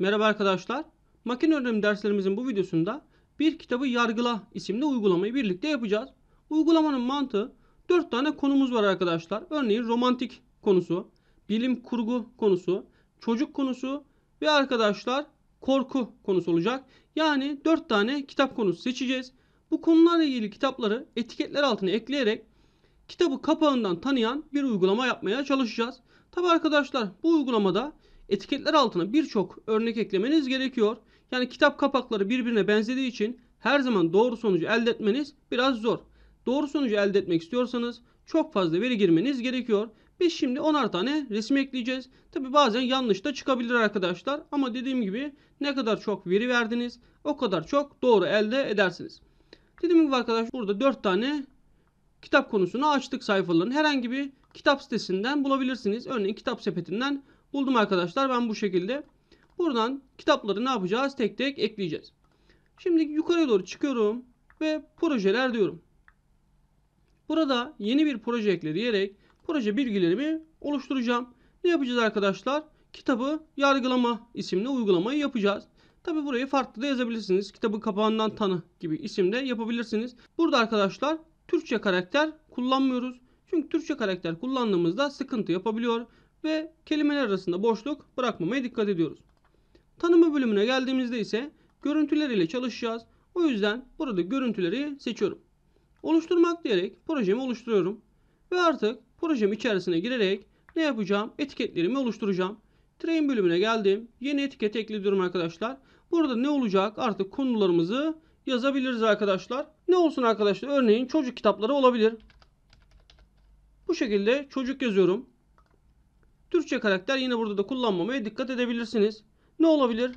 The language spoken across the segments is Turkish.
Merhaba arkadaşlar. Makine öğrenimi derslerimizin bu videosunda bir kitabı yargıla isimli uygulamayı birlikte yapacağız. Uygulamanın mantığı 4 tane konumuz var arkadaşlar. Örneğin romantik konusu, bilim kurgu konusu, çocuk konusu ve arkadaşlar korku konusu olacak. Yani 4 tane kitap konusu seçeceğiz. Bu konularla ilgili kitapları etiketler altına ekleyerek kitabı kapağından tanıyan bir uygulama yapmaya çalışacağız. Tabi arkadaşlar bu uygulamada etiketler altına birçok örnek eklemeniz gerekiyor. Yani kitap kapakları birbirine benzediği için her zaman doğru sonucu elde etmeniz biraz zor. Doğru sonucu elde etmek istiyorsanız çok fazla veri girmeniz gerekiyor. Biz şimdi 10'ar tane resim ekleyeceğiz. Tabi bazen yanlış da çıkabilir arkadaşlar. Ama dediğim gibi ne kadar çok veri verdiniz o kadar çok doğru elde edersiniz. Dediğim gibi arkadaş burada 4 tane kitap konusunu açtık sayfalarını. Herhangi bir kitap sitesinden bulabilirsiniz. Örneğin kitap sepetinden Buldum arkadaşlar ben bu şekilde. Buradan kitapları ne yapacağız? Tek tek ekleyeceğiz. Şimdi yukarıya doğru çıkıyorum ve projeler diyorum. Burada yeni bir proje ekle diyerek proje bilgilerimi oluşturacağım. Ne yapacağız arkadaşlar? Kitabı yargılama isimli uygulamayı yapacağız. Tabi burayı farklı da yazabilirsiniz. Kitabı kapağından tanı gibi isimde yapabilirsiniz. Burada arkadaşlar Türkçe karakter kullanmıyoruz. Çünkü Türkçe karakter kullandığımızda sıkıntı yapabiliyor ve kelimeler arasında boşluk bırakmamaya dikkat ediyoruz. Tanıma bölümüne geldiğimizde ise görüntüler ile çalışacağız. O yüzden burada görüntüleri seçiyorum. Oluşturmak diyerek projemi oluşturuyorum. Ve artık projem içerisine girerek ne yapacağım? Etiketlerimi oluşturacağım. Train bölümüne geldim. Yeni etiket ekliyorum arkadaşlar. Burada ne olacak? Artık konularımızı yazabiliriz arkadaşlar. Ne olsun arkadaşlar? Örneğin çocuk kitapları olabilir. Bu şekilde çocuk yazıyorum. Türkçe karakter yine burada da kullanmamaya dikkat edebilirsiniz. Ne olabilir?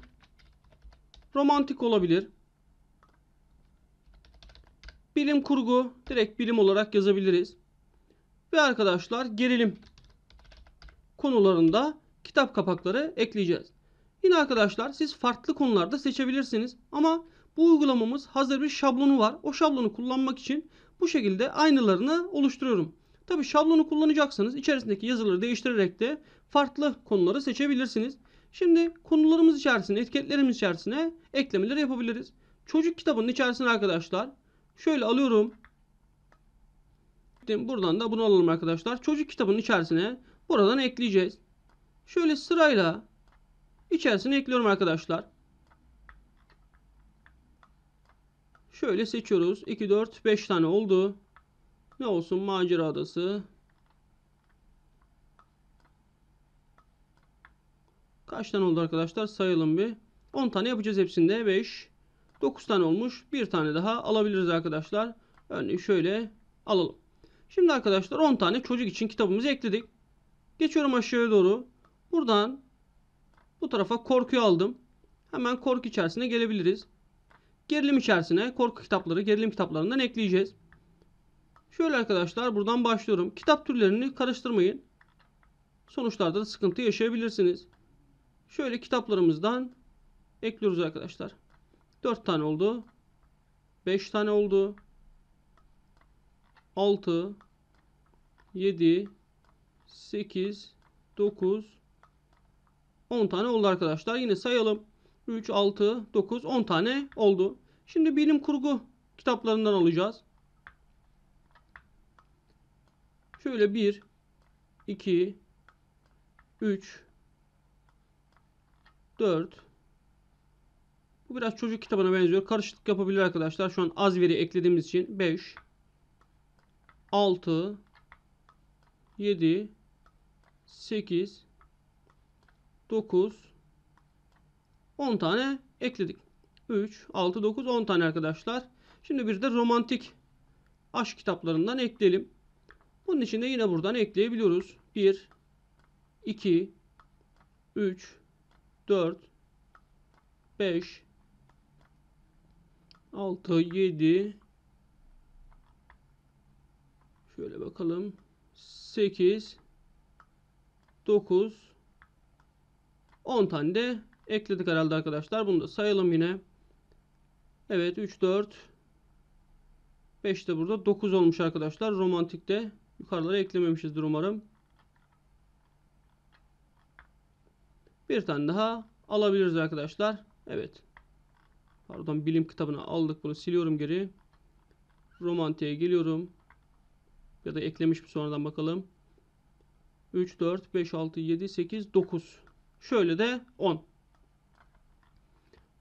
Romantik olabilir. Bilim kurgu direkt bilim olarak yazabiliriz. Ve arkadaşlar gerilim konularında kitap kapakları ekleyeceğiz. Yine arkadaşlar siz farklı konularda seçebilirsiniz ama bu uygulamamız hazır bir şablonu var. O şablonu kullanmak için bu şekilde aynılarını oluşturuyorum. Tabi şablonu kullanacaksanız içerisindeki yazıları değiştirerek de farklı konuları seçebilirsiniz. Şimdi konularımız içerisine, etiketlerimiz içerisine eklemeler yapabiliriz. Çocuk kitabının içerisine arkadaşlar şöyle alıyorum. Buradan da bunu alalım arkadaşlar. Çocuk kitabının içerisine buradan ekleyeceğiz. Şöyle sırayla içerisine ekliyorum arkadaşlar. Şöyle seçiyoruz. 2, 4, 5 tane oldu. Ne olsun macera adası. Kaç tane oldu arkadaşlar? Sayalım bir. 10 tane yapacağız hepsinde. 5, 9 tane olmuş. Bir tane daha alabiliriz arkadaşlar. Örneğin şöyle alalım. Şimdi arkadaşlar 10 tane çocuk için kitabımızı ekledik. Geçiyorum aşağıya doğru. Buradan bu tarafa korkuyu aldım. Hemen korku içerisine gelebiliriz. Gerilim içerisine korku kitapları, gerilim kitaplarından ekleyeceğiz. Şöyle arkadaşlar buradan başlıyorum. Kitap türlerini karıştırmayın. Sonuçlarda da sıkıntı yaşayabilirsiniz. Şöyle kitaplarımızdan ekliyoruz arkadaşlar. 4 tane oldu. 5 tane oldu. 6 7 8 9 10 tane oldu arkadaşlar. Yine sayalım. 3 6 9 10 tane oldu. Şimdi bilim kurgu kitaplarından alacağız. Şöyle 1, 2, 3, 4. Bu biraz çocuk kitabına benziyor. Karışıklık yapabilir arkadaşlar. Şu an az veri eklediğimiz için 5, 6, 7, 8, 9, 10 tane ekledik. 3, 6, 9, 10 tane arkadaşlar. Şimdi bir de romantik aşk kitaplarından ekleyelim. Bunun için de yine buradan ekleyebiliyoruz. 1, 2, 3, 4, 5, 6, 7, şöyle bakalım, 8, 9, 10 tane de ekledik herhalde arkadaşlar. Bunu da sayalım yine. Evet 3, 4, 5 de burada 9 olmuş arkadaşlar. Romantik de. Yukarılara eklememişizdir umarım. Bir tane daha alabiliriz arkadaşlar. Evet. Pardon bilim kitabını aldık. Bunu siliyorum geri. Romantiye geliyorum. Ya da eklemiş mi sonradan bakalım. 3, 4, 5, 6, 7, 8, 9. Şöyle de 10.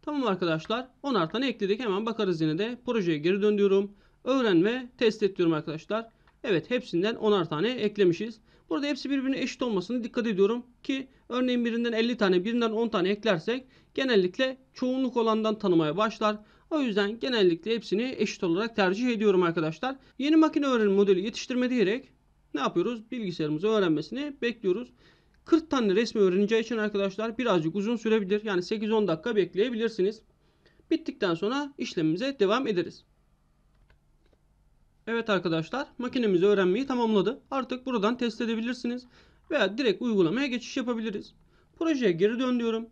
Tamam arkadaşlar. 10 artanı ekledik. Hemen bakarız yine de. Projeye geri dön diyorum. Öğren ve test et diyorum arkadaşlar. Evet hepsinden 10'ar tane eklemişiz. Burada hepsi birbirine eşit olmasını dikkat ediyorum ki örneğin birinden 50 tane birinden 10 tane eklersek genellikle çoğunluk olandan tanımaya başlar. O yüzden genellikle hepsini eşit olarak tercih ediyorum arkadaşlar. Yeni makine öğrenim modeli yetiştirme diyerek ne yapıyoruz? Bilgisayarımızı öğrenmesini bekliyoruz. 40 tane resmi öğreneceği için arkadaşlar birazcık uzun sürebilir. Yani 8-10 dakika bekleyebilirsiniz. Bittikten sonra işlemimize devam ederiz. Evet arkadaşlar makinemiz öğrenmeyi tamamladı. Artık buradan test edebilirsiniz veya direkt uygulamaya geçiş yapabiliriz. Projeye geri dön diyorum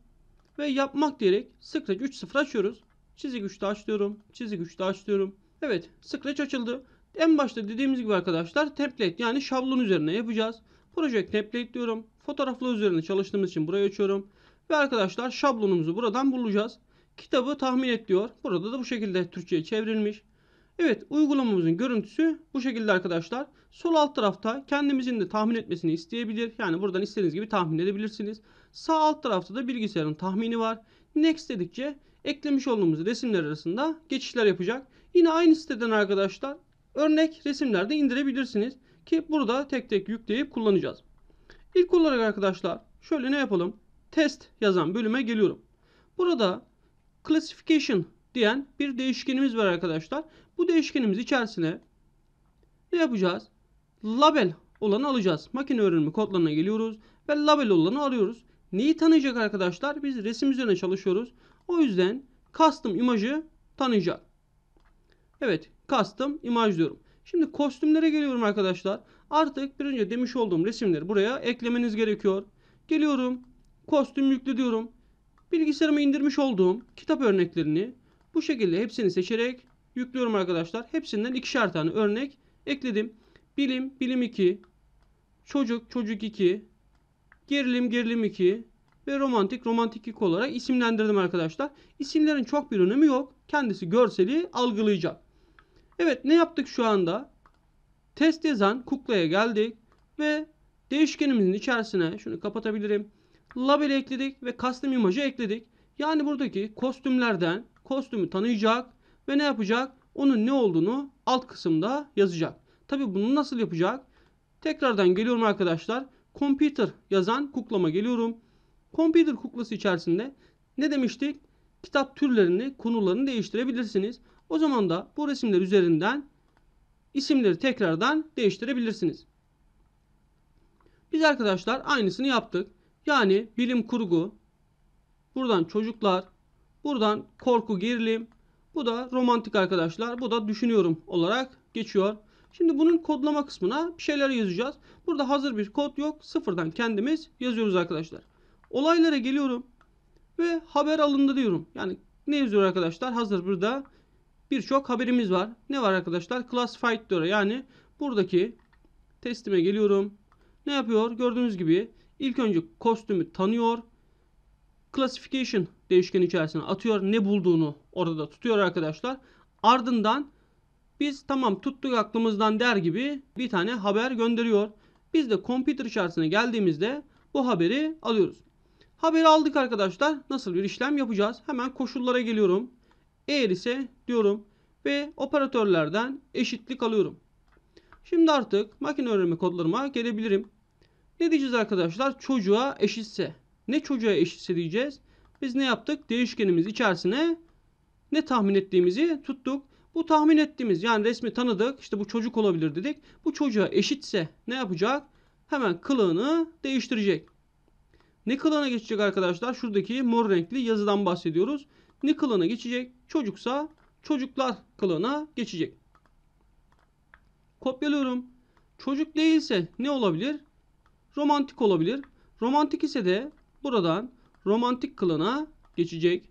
ve yapmak diyerek Scratch 3.0 açıyoruz. Çizik 3'te açlıyorum, Çizik 3'te açlıyorum. Evet Scratch açıldı. En başta dediğimiz gibi arkadaşlar template yani şablon üzerine yapacağız. Proje template diyorum. Fotoğraflı üzerine çalıştığımız için burayı açıyorum. Ve arkadaşlar şablonumuzu buradan bulacağız. Kitabı tahmin et diyor. Burada da bu şekilde Türkçe'ye çevrilmiş. Evet uygulamamızın görüntüsü bu şekilde arkadaşlar. Sol alt tarafta kendimizin de tahmin etmesini isteyebilir. Yani buradan istediğiniz gibi tahmin edebilirsiniz. Sağ alt tarafta da bilgisayarın tahmini var. Next dedikçe eklemiş olduğumuz resimler arasında geçişler yapacak. Yine aynı siteden arkadaşlar örnek resimlerde indirebilirsiniz. Ki burada tek tek yükleyip kullanacağız. İlk olarak arkadaşlar şöyle ne yapalım? Test yazan bölüme geliyorum. Burada classification diyen bir değişkenimiz var arkadaşlar. Bu değişkenimiz içerisine ne yapacağız? Label olanı alacağız. Makine öğrenimi kodlarına geliyoruz ve label olanı alıyoruz. Neyi tanıyacak arkadaşlar? Biz resim üzerine çalışıyoruz. O yüzden custom imajı tanıyacak. Evet custom imaj diyorum. Şimdi kostümlere geliyorum arkadaşlar. Artık bir önce demiş olduğum resimleri buraya eklemeniz gerekiyor. Geliyorum. Kostüm yüklü diyorum. Bilgisayarıma indirmiş olduğum kitap örneklerini bu şekilde hepsini seçerek yüklüyorum arkadaşlar. Hepsinden ikişer tane örnek ekledim. Bilim, bilim 2, çocuk, çocuk 2, gerilim, gerilim 2 ve romantik, romantik 2 olarak isimlendirdim arkadaşlar. İsimlerin çok bir önemi yok. Kendisi görseli algılayacak. Evet ne yaptık şu anda? Test yazan kuklaya geldik ve değişkenimizin içerisine şunu kapatabilirim. Label ekledik ve custom imajı ekledik. Yani buradaki kostümlerden kostümü tanıyacak ve ne yapacak? Onun ne olduğunu alt kısımda yazacak. Tabi bunu nasıl yapacak? Tekrardan geliyorum arkadaşlar. Computer yazan kuklama geliyorum. Computer kuklası içerisinde ne demiştik? Kitap türlerini, konularını değiştirebilirsiniz. O zaman da bu resimler üzerinden isimleri tekrardan değiştirebilirsiniz. Biz arkadaşlar aynısını yaptık. Yani bilim kurgu, buradan çocuklar, Buradan korku gerilim. Bu da romantik arkadaşlar. Bu da düşünüyorum olarak geçiyor. Şimdi bunun kodlama kısmına bir şeyler yazacağız. Burada hazır bir kod yok. Sıfırdan kendimiz yazıyoruz arkadaşlar. Olaylara geliyorum. Ve haber alındı diyorum. Yani ne yazıyor arkadaşlar? Hazır burada birçok haberimiz var. Ne var arkadaşlar? Classified diyor. Yani buradaki testime geliyorum. Ne yapıyor? Gördüğünüz gibi ilk önce kostümü tanıyor classification değişken içerisine atıyor ne bulduğunu orada tutuyor arkadaşlar. Ardından biz tamam tuttuk aklımızdan der gibi bir tane haber gönderiyor. Biz de computer içerisine geldiğimizde bu haberi alıyoruz. Haberi aldık arkadaşlar. Nasıl bir işlem yapacağız? Hemen koşullara geliyorum. Eğer ise diyorum ve operatörlerden eşitlik alıyorum. Şimdi artık makine öğrenme kodlarıma gelebilirim. Ne diyeceğiz arkadaşlar? Çocuğa eşitse ne çocuğa eşit diyeceğiz. Biz ne yaptık? Değişkenimiz içerisine ne tahmin ettiğimizi tuttuk. Bu tahmin ettiğimiz yani resmi tanıdık. İşte bu çocuk olabilir dedik. Bu çocuğa eşitse ne yapacak? Hemen kılığını değiştirecek. Ne kılığına geçecek arkadaşlar? Şuradaki mor renkli yazıdan bahsediyoruz. Ne kılığına geçecek? Çocuksa çocuklar kılığına geçecek. Kopyalıyorum. Çocuk değilse ne olabilir? Romantik olabilir. Romantik ise de buradan romantik kılına geçecek.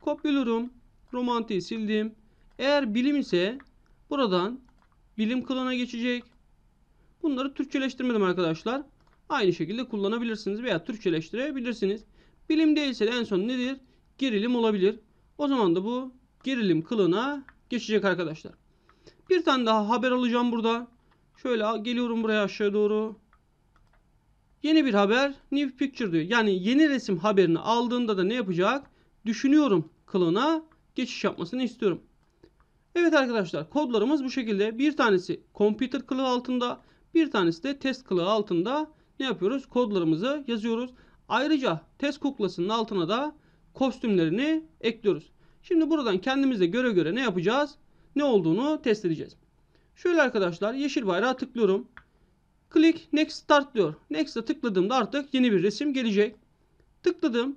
Kopyalıyorum. Romantiği sildim. Eğer bilim ise buradan bilim klana geçecek. Bunları Türkçeleştirmedim arkadaşlar. Aynı şekilde kullanabilirsiniz veya Türkçeleştirebilirsiniz. Bilim değilse de en son nedir? Gerilim olabilir. O zaman da bu gerilim kılına geçecek arkadaşlar. Bir tane daha haber alacağım burada. Şöyle geliyorum buraya aşağı doğru. Yeni bir haber new picture diyor. Yani yeni resim haberini aldığında da ne yapacak? Düşünüyorum kılığına geçiş yapmasını istiyorum. Evet arkadaşlar kodlarımız bu şekilde. Bir tanesi computer kılığı altında bir tanesi de test kılığı altında ne yapıyoruz? Kodlarımızı yazıyoruz. Ayrıca test kuklasının altına da kostümlerini ekliyoruz. Şimdi buradan kendimize göre göre ne yapacağız? Ne olduğunu test edeceğiz. Şöyle arkadaşlar yeşil bayrağı tıklıyorum. Click Next Start diyor. Next'e tıkladığımda artık yeni bir resim gelecek. Tıkladım.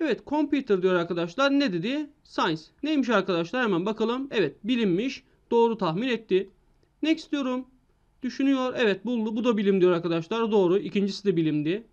Evet computer diyor arkadaşlar. Ne dedi? Science. Neymiş arkadaşlar? Hemen bakalım. Evet bilinmiş. Doğru tahmin etti. Next diyorum. Düşünüyor. Evet buldu. Bu da bilim diyor arkadaşlar. Doğru. İkincisi de bilimdi.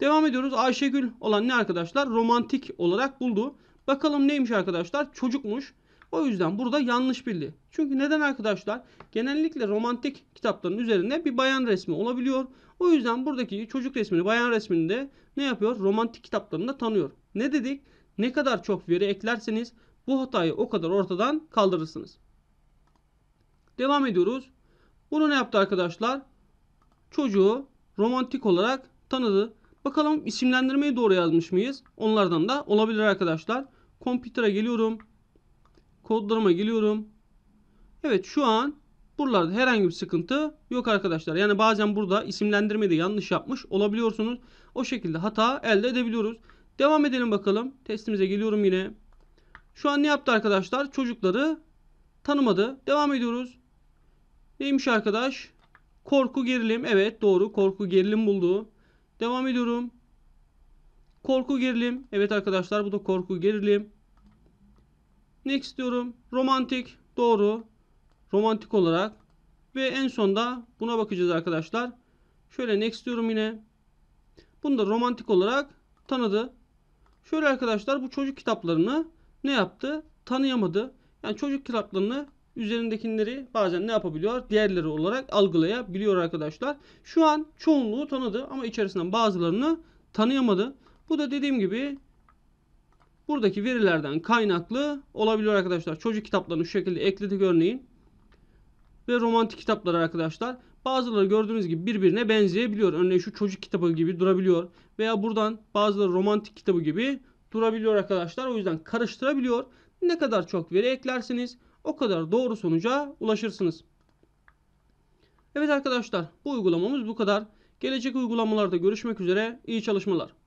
Devam ediyoruz. Ayşegül olan ne arkadaşlar? Romantik olarak buldu. Bakalım neymiş arkadaşlar? Çocukmuş. O yüzden burada yanlış bildi. Çünkü neden arkadaşlar? Genellikle romantik kitapların üzerinde bir bayan resmi olabiliyor. O yüzden buradaki çocuk resmini, bayan resmini de ne yapıyor? Romantik kitaplarında tanıyor. Ne dedik? Ne kadar çok veri eklerseniz bu hatayı o kadar ortadan kaldırırsınız. Devam ediyoruz. Bunu ne yaptı arkadaşlar? Çocuğu romantik olarak tanıdı. Bakalım isimlendirmeyi doğru yazmış mıyız? Onlardan da olabilir arkadaşlar. Computer'a geliyorum. Kodlarıma geliyorum. Evet şu an buralarda herhangi bir sıkıntı yok arkadaşlar. Yani bazen burada isimlendirmeyi de yanlış yapmış olabiliyorsunuz. O şekilde hata elde edebiliyoruz. Devam edelim bakalım. Testimize geliyorum yine. Şu an ne yaptı arkadaşlar? Çocukları tanımadı. Devam ediyoruz. Neymiş arkadaş? Korku gerilim. Evet doğru. Korku gerilim buldu. Devam ediyorum. Korku gerilim. Evet arkadaşlar bu da korku gerilim. Next diyorum. Romantik. Doğru. Romantik olarak. Ve en sonda buna bakacağız arkadaşlar. Şöyle next diyorum yine. Bunu da romantik olarak tanıdı. Şöyle arkadaşlar bu çocuk kitaplarını ne yaptı? Tanıyamadı. Yani çocuk kitaplarını üzerindekileri bazen ne yapabiliyor? Diğerleri olarak algılayabiliyor arkadaşlar. Şu an çoğunluğu tanıdı ama içerisinden bazılarını tanıyamadı. Bu da dediğim gibi buradaki verilerden kaynaklı olabilir arkadaşlar. Çocuk kitaplarını şu şekilde ekledik örneğin. Ve romantik kitaplar arkadaşlar. Bazıları gördüğünüz gibi birbirine benzeyebiliyor. Örneğin şu çocuk kitabı gibi durabiliyor. Veya buradan bazıları romantik kitabı gibi durabiliyor arkadaşlar. O yüzden karıştırabiliyor. Ne kadar çok veri eklerseniz o kadar doğru sonuca ulaşırsınız. Evet arkadaşlar bu uygulamamız bu kadar. Gelecek uygulamalarda görüşmek üzere. İyi çalışmalar.